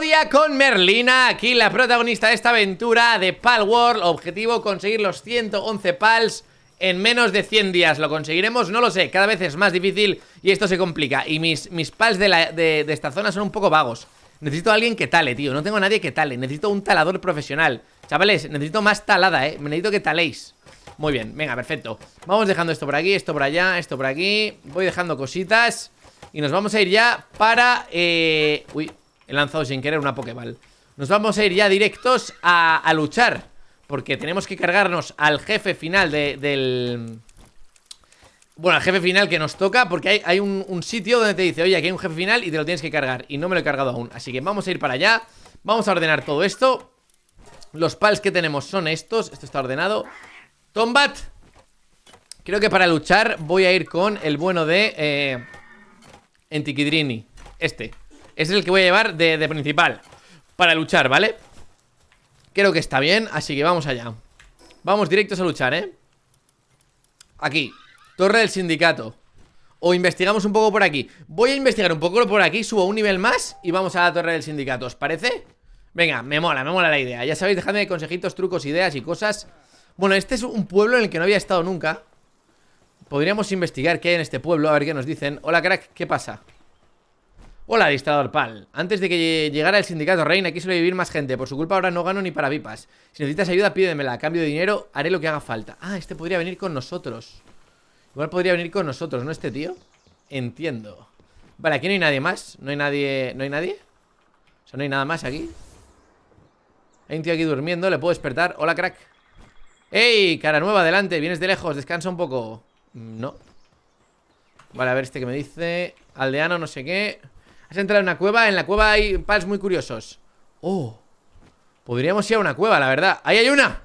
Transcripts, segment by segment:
día con Merlina, aquí la protagonista de esta aventura de Pal World. Objetivo, conseguir los 111 pals en menos de 100 días. ¿Lo conseguiremos? No lo sé, cada vez es más difícil y esto se complica. Y mis, mis pals de, esta zona son un poco vagos. Necesito a alguien que tale, tío. No tengo nadie que tale. Necesito un talador profesional. Chavales, necesito más talada, ¿eh? Necesito que taléis. Muy bien, venga, perfecto. Vamos dejando esto por aquí, esto por allá, esto por aquí. Voy dejando cositas. Y nos vamos a ir ya para... Eh, uy, He lanzado sin querer una Pokeball Nos vamos a ir ya directos a, luchar Porque tenemos que cargarnos al jefe final del... Bueno, al jefe final que nos toca Porque hay, un, sitio donde te dice Oye, aquí hay un jefe final y te lo tienes que cargar Y no me lo he cargado aún Así que vamos a ir para allá Vamos a ordenar todo esto Los pals que tenemos son estos Esto está ordenado Tombat Creo que para luchar voy a ir con el bueno de eh, Este es el que voy a llevar de, principal Para luchar, ¿vale? Creo que está bien, así que vamos allá Vamos directos a luchar, ¿eh? Aquí Torre del sindicato O investigamos un poco por aquí Voy a investigar un poco por aquí, subo un nivel más Y vamos a la torre del sindicato, ¿os parece? Venga, me mola, me mola la idea Ya sabéis, dejadme consejitos, trucos, ideas y cosas Bueno, este es un pueblo en el que no había estado nunca Podríamos investigar qué hay en este pueblo A ver qué nos dicen Hola crack, ¿qué pasa? Hola, distrador pal. Antes de que llegara el sindicato Reina, aquí suele vivir más gente. Por su culpa ahora no gano ni para VIPAS. Si necesitas ayuda, pídemela. cambio de dinero, haré lo que haga falta. Ah, este podría venir con nosotros. Igual podría venir con nosotros, ¿no este tío? Entiendo. Vale, aquí no hay nadie más. No hay nadie... ¿No hay nadie? O sea, no hay nada más aquí. Hay un tío aquí durmiendo. Le puedo despertar. Hola, crack. ¡Ey! Cara nueva, adelante. Vienes de lejos. Descansa un poco. Mm, no. Vale, a ver este que me dice. Aldeano, no sé qué. Has entrado en una cueva, en la cueva hay pals muy curiosos Oh Podríamos ir a una cueva, la verdad ¡Ahí hay una!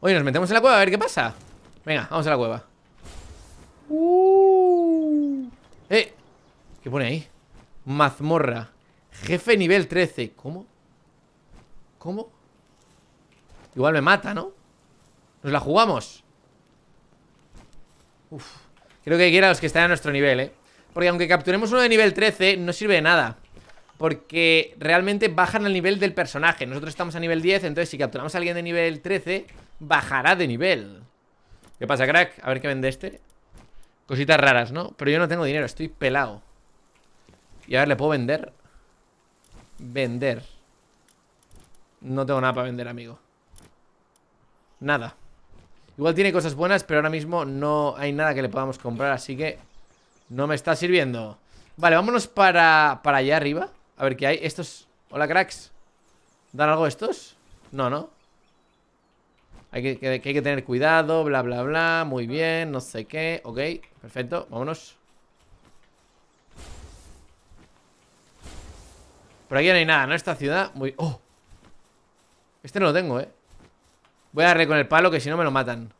Oye, nos metemos en la cueva a ver qué pasa Venga, vamos a la cueva uh. Eh ¿Qué pone ahí? Mazmorra Jefe nivel 13 ¿Cómo? ¿Cómo? Igual me mata, ¿no? Nos la jugamos Uf Creo que hay que ir a los que están a nuestro nivel, ¿eh? Porque aunque capturemos uno de nivel 13, no sirve de nada Porque realmente bajan al nivel del personaje Nosotros estamos a nivel 10, entonces si capturamos a alguien de nivel 13 Bajará de nivel ¿Qué pasa, crack? A ver qué vende este Cositas raras, ¿no? Pero yo no tengo dinero, estoy pelado Y a ver, ¿le puedo vender? Vender No tengo nada para vender, amigo Nada Igual tiene cosas buenas, pero ahora mismo no hay nada que le podamos comprar Así que no me está sirviendo Vale, vámonos para, allá arriba A ver qué hay, estos... Hola, cracks ¿Dan algo estos? No, no hay que, hay que tener cuidado, bla, bla, bla Muy bien, no sé qué Ok, perfecto, vámonos Por aquí no hay nada, ¿no? Esta ciudad muy... ¡Oh! Este no lo tengo, ¿eh? Voy a darle con el palo que si no me lo matan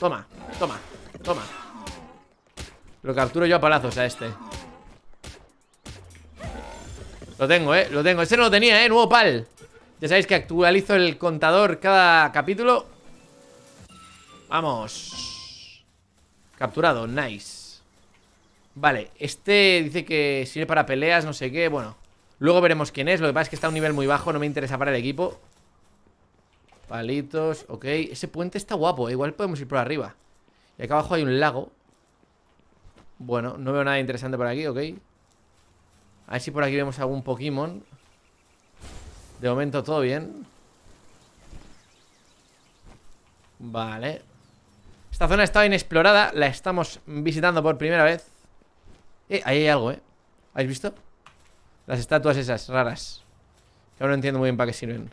Toma, toma, toma lo capturo yo a palazos a este Lo tengo, eh, lo tengo Ese no lo tenía, eh, nuevo pal Ya sabéis que actualizo el contador cada capítulo Vamos Capturado, nice Vale, este dice que sirve para peleas, no sé qué Bueno, luego veremos quién es Lo que pasa es que está a un nivel muy bajo, no me interesa para el equipo Palitos, ok Ese puente está guapo, eh, igual podemos ir por arriba Y acá abajo hay un lago bueno, no veo nada interesante por aquí, ok A ver si por aquí vemos algún Pokémon De momento todo bien Vale Esta zona estaba inexplorada La estamos visitando por primera vez Eh, ahí hay algo, eh ¿Habéis visto? Las estatuas esas, raras Que ahora no entiendo muy bien para qué sirven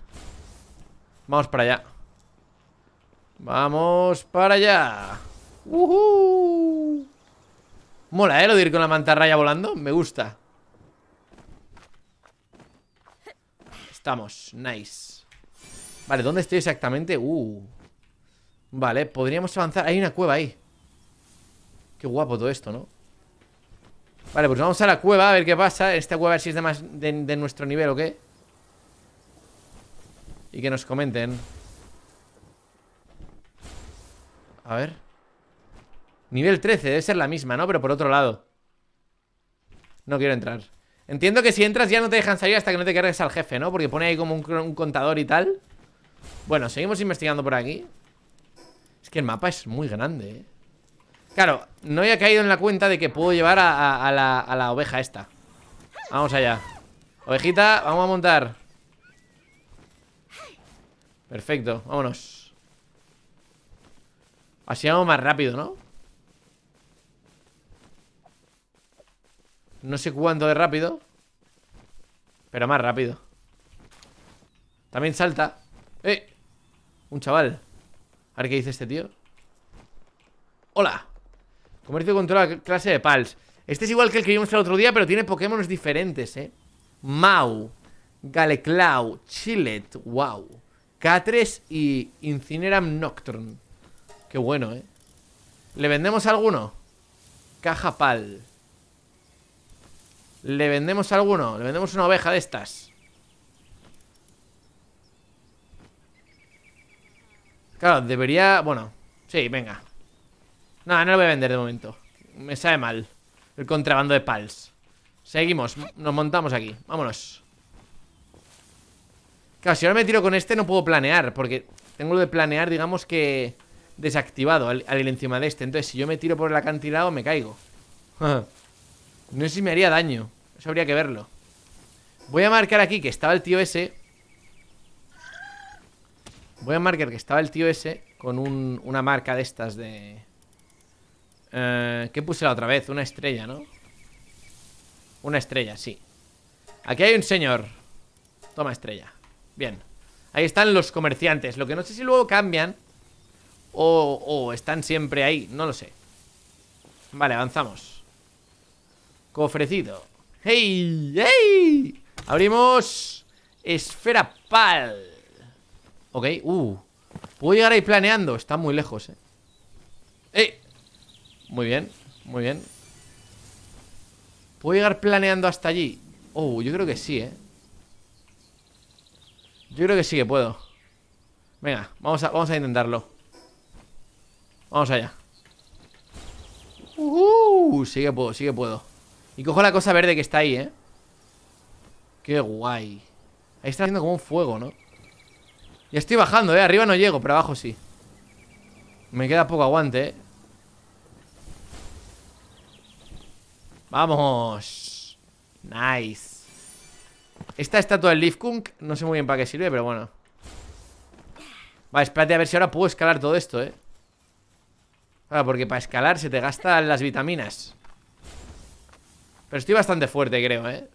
Vamos para allá Vamos para allá ¡Woohoo! Mola, ¿eh? Lo de ir con la mantarraya volando Me gusta Estamos, nice Vale, ¿dónde estoy exactamente? Uh Vale, podríamos avanzar Hay una cueva ahí Qué guapo todo esto, ¿no? Vale, pues vamos a la cueva a ver qué pasa Esta cueva a ver si es de, más de, de nuestro nivel o qué Y que nos comenten A ver Nivel 13, debe ser la misma, ¿no? Pero por otro lado No quiero entrar Entiendo que si entras ya no te dejan salir hasta que no te cargues al jefe, ¿no? Porque pone ahí como un, contador y tal Bueno, seguimos investigando por aquí Es que el mapa es muy grande, ¿eh? Claro, no había caído en la cuenta de que puedo llevar a, la, a la oveja esta Vamos allá Ovejita, vamos a montar Perfecto, vámonos Así vamos más rápido, ¿no? No sé cuánto de rápido Pero más rápido También salta ¡Eh! Un chaval A ver qué dice este tío ¡Hola! Comercio toda clase de pals Este es igual que el que vimos el otro día Pero tiene Pokémon diferentes, ¿eh? Mau Galeclau Chilet Wow Catres y Incineram Nocturne Qué bueno, ¿eh? ¿Le vendemos alguno? Caja pal le vendemos alguno Le vendemos una oveja de estas Claro, debería... Bueno, sí, venga Nada, no lo voy a vender de momento Me sabe mal El contrabando de pals Seguimos, nos montamos aquí Vámonos Claro, si ahora me tiro con este no puedo planear Porque tengo lo de planear, digamos que Desactivado al, encima de este Entonces si yo me tiro por el acantilado me caigo No sé si me haría daño. Eso habría que verlo. Voy a marcar aquí que estaba el tío ese. Voy a marcar que estaba el tío ese con una marca de estas de... Eh, ¿Qué puse la otra vez? Una estrella, ¿no? Una estrella, sí. Aquí hay un señor. Toma estrella. Bien. Ahí están los comerciantes. Lo que no sé si luego cambian o, o están siempre ahí. No lo sé. Vale, avanzamos. Cofrecito ¡Hey! ¡Hey! Abrimos Esfera Pal Ok, uh Puedo llegar ahí planeando Está muy lejos, eh. eh Muy bien, muy bien ¿Puedo llegar planeando hasta allí? Oh, yo creo que sí, eh Yo creo que sí que puedo Venga, vamos a, vamos a intentarlo Vamos allá Uh, sí que puedo, sí que puedo y cojo la cosa verde que está ahí, ¿eh? Qué guay Ahí está haciendo como un fuego, ¿no? Ya estoy bajando, ¿eh? Arriba no llego, pero abajo sí Me queda poco aguante, ¿eh? ¡Vamos! Nice Esta estatua del lift No sé muy bien para qué sirve, pero bueno Vale, espérate a ver si ahora puedo escalar todo esto, ¿eh? porque para escalar se te gastan las vitaminas pero estoy bastante fuerte, creo, ¿eh?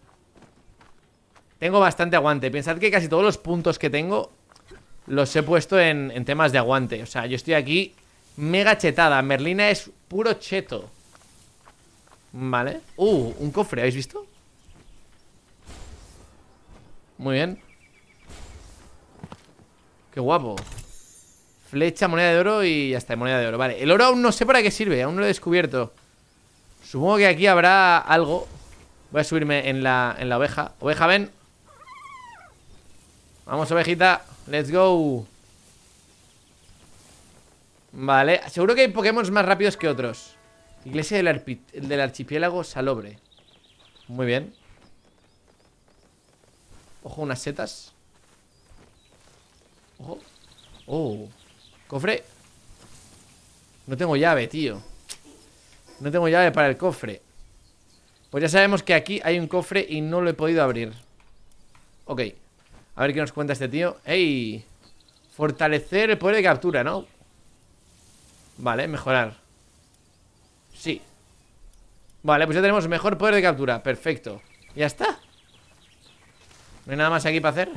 Tengo bastante aguante. Pensad que casi todos los puntos que tengo los he puesto en, temas de aguante. O sea, yo estoy aquí mega chetada. Merlina es puro cheto. Vale. Uh, un cofre, ¿habéis visto? Muy bien. Qué guapo. Flecha, moneda de oro y hasta moneda de oro. Vale, el oro aún no sé para qué sirve, aún no lo he descubierto. Supongo que aquí habrá algo Voy a subirme en la, oveja Oveja, ven Vamos, ovejita Let's go Vale, seguro que hay Pokémon más rápidos que otros Iglesia del, del archipiélago salobre Muy bien Ojo, unas setas Ojo Oh Cofre No tengo llave, tío no tengo llave para el cofre Pues ya sabemos que aquí hay un cofre y no lo he podido abrir Ok A ver qué nos cuenta este tío ¡Ey! Fortalecer el poder de captura, ¿no? Vale, mejorar Sí Vale, pues ya tenemos mejor poder de captura Perfecto Ya está No hay nada más aquí para hacer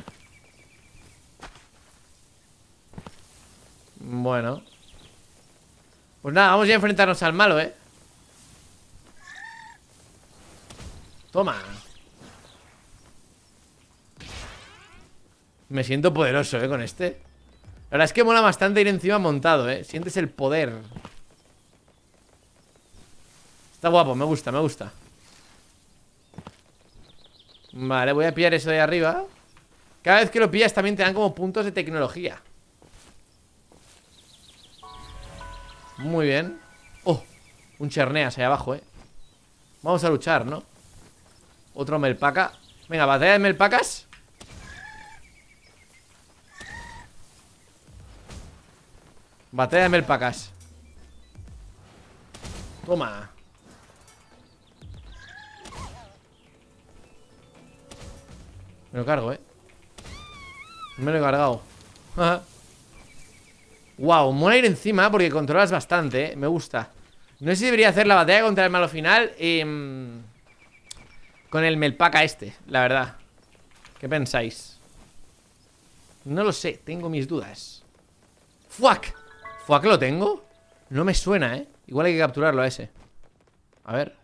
Bueno Pues nada, vamos a enfrentarnos al malo, ¿eh? Toma. Me siento poderoso, eh, con este La verdad es que mola bastante ir encima montado, eh Sientes el poder Está guapo, me gusta, me gusta Vale, voy a pillar eso de arriba Cada vez que lo pillas también te dan como puntos de tecnología Muy bien Oh, un cherneas ahí abajo, eh Vamos a luchar, ¿no? Otro Melpaca Venga, batalla de Melpacas Batalla de Melpacas Toma Me lo cargo, eh Me lo he cargado Wow, mola ir encima porque controlas bastante, ¿eh? Me gusta No sé si debería hacer la batalla contra el malo final eh... Con el Melpaca este, la verdad ¿Qué pensáis? No lo sé, tengo mis dudas ¡Fuac! ¿Fuac lo tengo? No me suena, ¿eh? Igual hay que capturarlo a ese A ver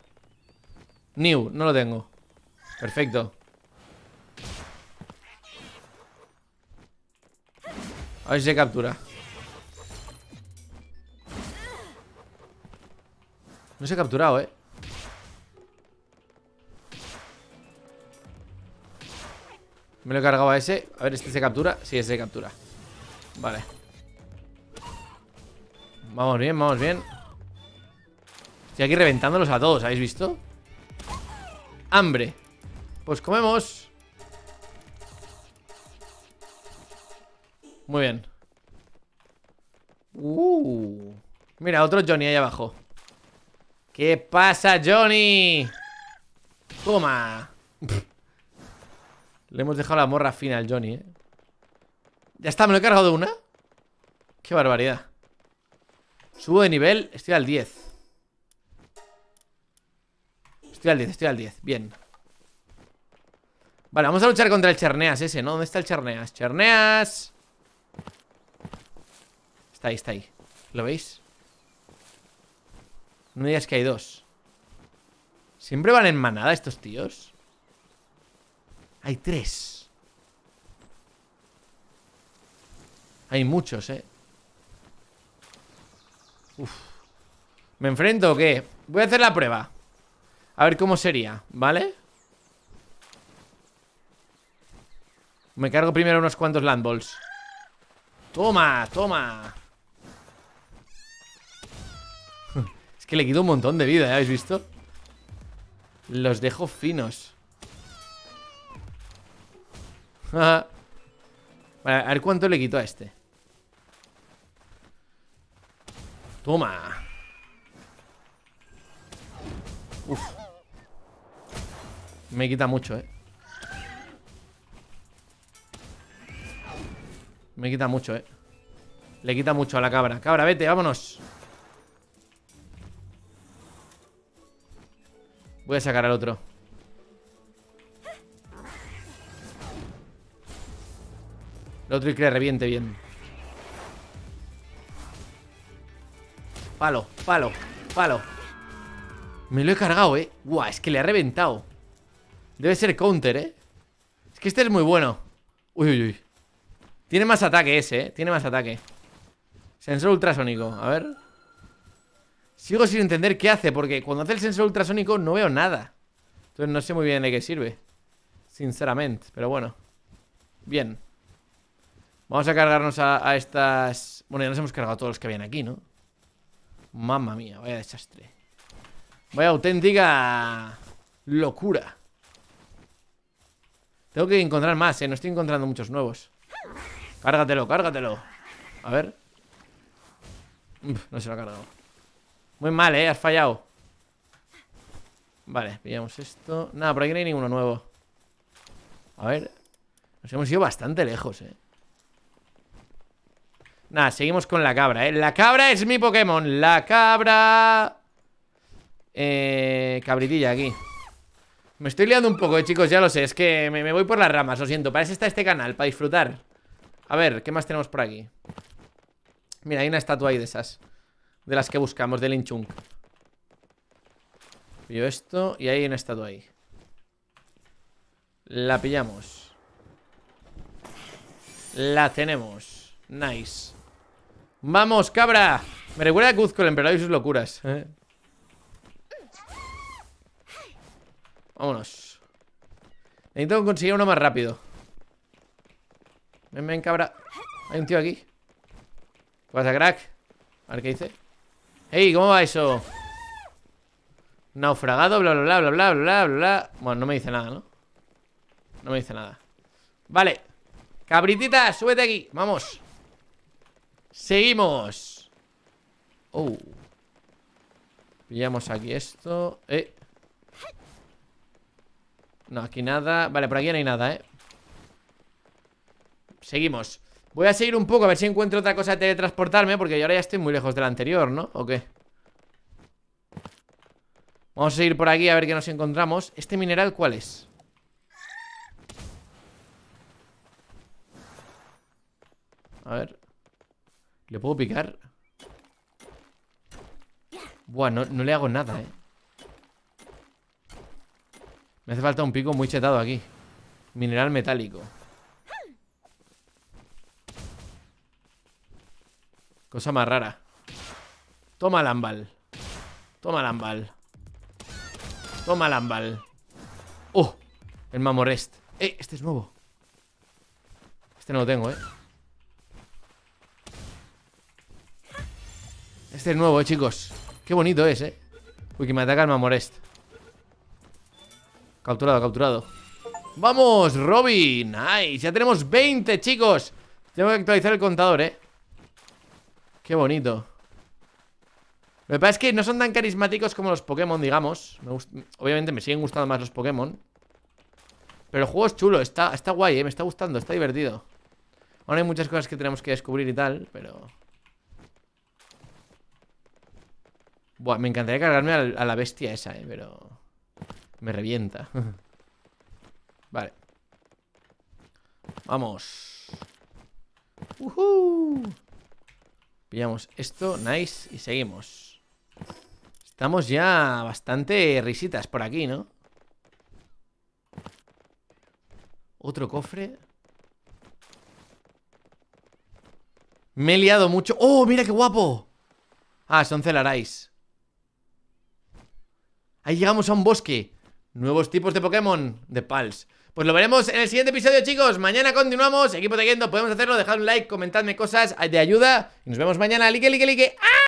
New, no lo tengo Perfecto A ver si se captura No se ha capturado, ¿eh? Me lo he cargado a ese. A ver, ¿este se captura? Sí, ese se captura. Vale. Vamos bien, vamos bien. Estoy aquí reventándolos a todos, ¿habéis visto? Hambre. Pues comemos. Muy bien. Uh. Mira, otro Johnny ahí abajo. ¿Qué pasa, Johnny? Toma. Le hemos dejado la morra fina al Johnny, ¿eh? Ya está, me lo he cargado de una. Qué barbaridad. Subo de nivel, estoy al 10. Estoy al 10, estoy al 10. Bien. Vale, vamos a luchar contra el Cherneas ese, ¿no? ¿Dónde está el Cherneas? ¡Cherneas! Está ahí, está ahí. ¿Lo veis? No digas que hay dos. ¿Siempre van en manada estos tíos? Hay tres. Hay muchos, ¿eh? Uf. ¿Me enfrento o qué? Voy a hacer la prueba. A ver cómo sería, ¿vale? Me cargo primero unos cuantos landballs. ¡Toma! ¡Toma! es que le quito un montón de vida, ¿eh? ¿Habéis visto? Los dejo finos a ver cuánto le quito a este. Toma. Uf. Me quita mucho, eh. Me quita mucho, eh. Le quita mucho a la cabra. Cabra, vete, vámonos. Voy a sacar al otro. El otro y que le reviente bien. Palo, palo, palo. Me lo he cargado, eh. Guau, es que le ha reventado. Debe ser counter, eh. Es que este es muy bueno. Uy, uy, uy. Tiene más ataque ese, eh. Tiene más ataque. Sensor ultrasónico. A ver. Sigo sin entender qué hace, porque cuando hace el sensor ultrasónico no veo nada. Entonces no sé muy bien de qué sirve. Sinceramente, pero bueno. Bien. Vamos a cargarnos a, estas... Bueno, ya nos hemos cargado a todos los que habían aquí, ¿no? Mamma mía, vaya desastre Vaya auténtica locura Tengo que encontrar más, ¿eh? No estoy encontrando muchos nuevos Cárgatelo, cárgatelo A ver No se lo ha cargado Muy mal, ¿eh? Has fallado Vale, pillamos esto Nada, por aquí no hay ninguno nuevo A ver Nos hemos ido bastante lejos, ¿eh? Nada, seguimos con la cabra, ¿eh? La cabra es mi Pokémon. La cabra... Eh, cabritilla aquí. Me estoy liando un poco, eh, chicos, ya lo sé. Es que me, voy por las ramas, lo siento. Para eso está este canal, para disfrutar. A ver, ¿qué más tenemos por aquí? Mira, hay una estatua ahí de esas. De las que buscamos, del Linchung Pillo esto y hay una estatua ahí. La pillamos. La tenemos. Nice. ¡Vamos, cabra! Me recuerda a Cuzco, el emperador y sus locuras eh. Vámonos Necesito conseguir uno más rápido Ven, ven, cabra Hay un tío aquí ¿Qué pasa, crack? A ver qué dice ¡Ey! ¿Cómo va eso? Naufragado, bla, bla, bla, bla, bla, bla, bla Bueno, no me dice nada, ¿no? No me dice nada Vale Cabritita, súbete aquí, vamos Seguimos Oh Pillamos aquí esto Eh No, aquí nada Vale, por aquí no hay nada, eh Seguimos Voy a seguir un poco a ver si encuentro otra cosa de teletransportarme Porque yo ahora ya estoy muy lejos del anterior, ¿no? ¿O qué? Vamos a seguir por aquí a ver qué nos encontramos ¿Este mineral cuál es? A ver ¿Le puedo picar? Buah, no, le hago nada, eh Me hace falta un pico muy chetado aquí Mineral metálico Cosa más rara Toma el Toma el Toma el Oh, el mamorest Eh, este es nuevo Este no lo tengo, eh Este es nuevo, eh, chicos Qué bonito es, eh Uy, que me ataca el Mamorest Capturado, capturado ¡Vamos, Robin! ¡Nice! Ya tenemos 20, chicos Tengo que actualizar el contador, eh Qué bonito Me que pasa es que no son tan carismáticos como los Pokémon, digamos Obviamente me siguen gustando más los Pokémon Pero el juego es chulo, está, está guay, eh Me está gustando, está divertido Ahora hay muchas cosas que tenemos que descubrir y tal, pero... Buah, me encantaría cargarme a la bestia esa, eh, pero... Me revienta. vale. Vamos. Uh Pillamos esto, nice, y seguimos. Estamos ya bastante risitas por aquí, ¿no? Otro cofre. Me he liado mucho. ¡Oh, mira qué guapo! Ah, son celarais. Ahí llegamos a un bosque. Nuevos tipos de Pokémon de Pals. Pues lo veremos en el siguiente episodio, chicos. Mañana continuamos. Equipo de Guiendo, podemos hacerlo. Dejad un like, comentadme cosas de ayuda. Y nos vemos mañana. Like, like, like. ¡Ah!